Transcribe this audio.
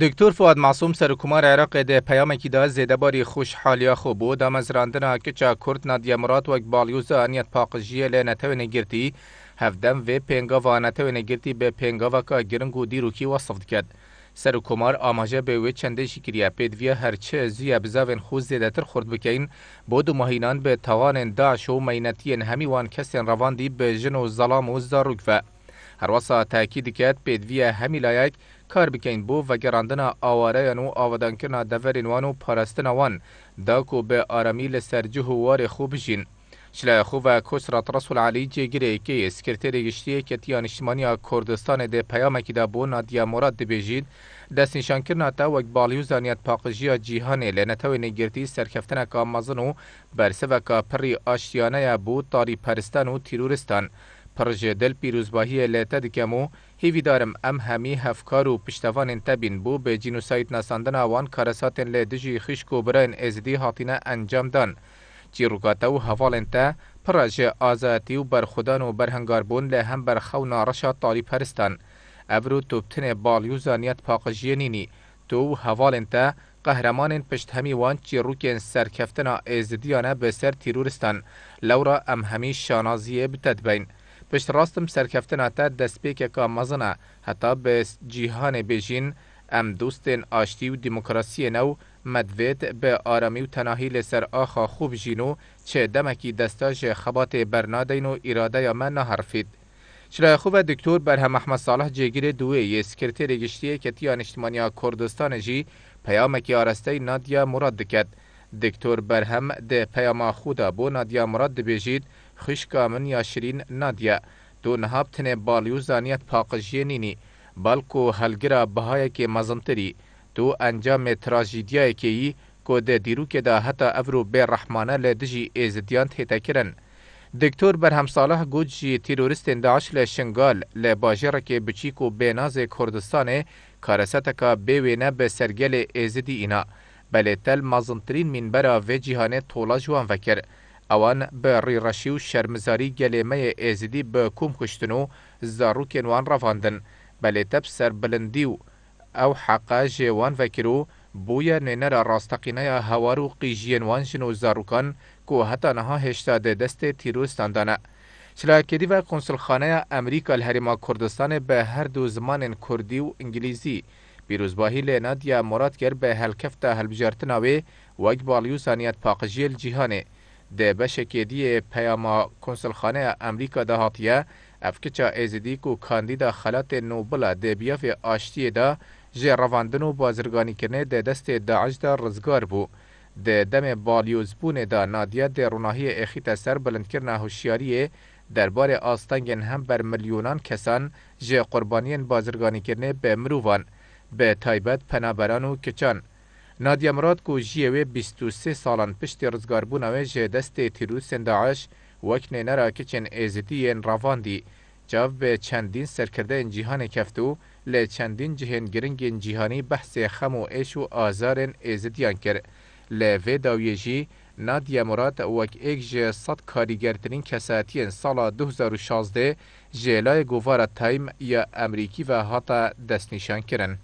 دکتور فؤاد معصوم سرکومار عراق د پیامه کې د زیده باری خوشحالیا خو بو د مزراندنا کې چا کورد نادیا مراد وک بالیوز انیت پاقجی له نتو نه گیرتی هفدم و پنگا و نتو نه گیرتی به پنگا و کا گرنگو دیرو کی وصف کرد سرکومار آماجه به وی چنده شکریه پید وی هرچه زی ابزاوین خو زیده تر خورد بکین بود مهینان به توان داعش و مینتین همی وان کسین رواندی به جن و ظلام و زاروگفه هەروەسا تاکی دکات پێدویە هەمی لایەک کار بکەین بۆ ڤەگەڕاندنە ئاوارەیان و ئاوادانکردنا دەڤێنوان و پاراستنەوان داکو بە ئارامی لە سەرجه و وارێ خوب بژین. شلایخوva کسرات رسول علی جێگرەیەکی سکرتێری گشتی کەتییا نیشتمانیا کوردستانê دê peyamekî de bo Nadiya Morad dibêjî destnîşankirina te wek balî û zaniya paqijiya cîhanê lê netewên girtî serkeftineka mezin û berseveka pirî aştiyaneya bû tarîperristan û tîroristan. پر دل پیروزباهی لیته دکمو هیوی دارم ام همی هفکار و پشتوانین تبین بو به جینوسایت نساندن آوان کارساتین لی دجی خشک و برین ازدی هاتینه انجام دان چی روگاته و حوالین ته پر آزادی و برخودان و برهنگار بون لی هم برخو نارشا طالب هرستان ابرو توبتن بالیو زانیت پاقجینینی تو حوالین ته قهرمانین پشت همی وان چی روکین سرکفتنا ازدیانه به سر تیرورستان لورا ام همی شانازیه بتدبین پشت راستم سرکفتنا تا دستپیککا مزنا حتا به جیهان بیژین ام دوستین آشتی و دموکراسی نو مدوید به آرامی و تناهی لسر آخا خوب جینو چه دمکی دستاج خبات برنادین و اراده یا من نهرفید. چرا خوب دکتور برهم احمد صالح جگیر دوه یه سکرتیر گشتی کتیان اجتماعی کردستان جی پیامکی آرسته نادیا مراد دکد. دکتۆر بەرهەم دە پەیاماخودا بۆ نادیامرات دەبێژیت خوشکا من یا شرین نادیا تۆ نەهابتنێ باڵی و زانیت پاقژیە نینی بەڵکو هەلگرا بەهایەکێ مەزمتری تۆ ئەنجامێ تراژیدیایەکەیی کۆ دە دیروکێدا هەتا ئەفرو بێ ڕەحمانە لە دژی ئێزدیان هێتەکردن. دکتۆر بەرهەمساڵح گوتجی تیرۆریستێن داعش لە شنگال لە باژێڕێکێ بچیک و بێنازێ کوردستانێ کارەسەتەکە بێوێنە بە سەرگەلێ ئێزدی ئینا. بەلێ تەل مەزنترین مینبەرە وێجییهانێ تۆڵە جوان vekir. ئەوان بە ڕیڕەشی و شەرمزاری گەلێمەیە ئێزیدی بە کوم کوشتن و زارروکێن وان ڕەڤاندن بەلێتەب سەربلندی و ئەو حەقا ژێوان vekir و بویە نوێنەرە ڕاستەقینەیە هەوار و قیژیێنوان ژن و زارروکان و هەتا نەها هێشتا دەدەستێ تیرروستاندانە. چلاکێری و کنسلخانەیە ئەمریکا لە هەرێما کوردستانێ بە هەردوو زمانێن کوردی و ئینگلیزی پیرۆزباهی لێنادیا مراتگر بە هەلکەفتە هەلبژارتناوێ وەک باڵیوسانیت پاقژیل جیهانێ دە بەشێکێ دیێ پەیاما کنسلخانەیە ئەمریکا داهاتیە ئەفکچە ئێزیدیک و کاندیدا خەلاتێ نوبڵە دەبیافێ ئاشتیێدا ژێ ڕەواندن و بازرگانیکردنێ دە دەستێ داعشدا ڕزگار بوو. د دمه بالیوزبونه دا نادیا د روناهی اخیته سر بلندکرنا هوشیاریه دربار آستنگن هم بر میلیونان کسان جه قربانیان بازرگانی کرنه به مروان به تایبەت پەنابەران و کچان. نادیا مراتکو ژیە wê 23 salan piştî rizgarbûna wê ji destê tîrûsên daeş wek nênera kiçên êzidiyên ravandî çav bi çendîn serkirdeyên cîhanê keft û lê çendîn cihên giringên cîhanî behsê xem û êş û azarên êzidiyan kir lê vê dawiyê jî Nadia Murat wek êk ji sed karîgertirîn kesetiyên sala 2016 jê layê govara Time ya Emerîkî ve hata destnîşan kirin.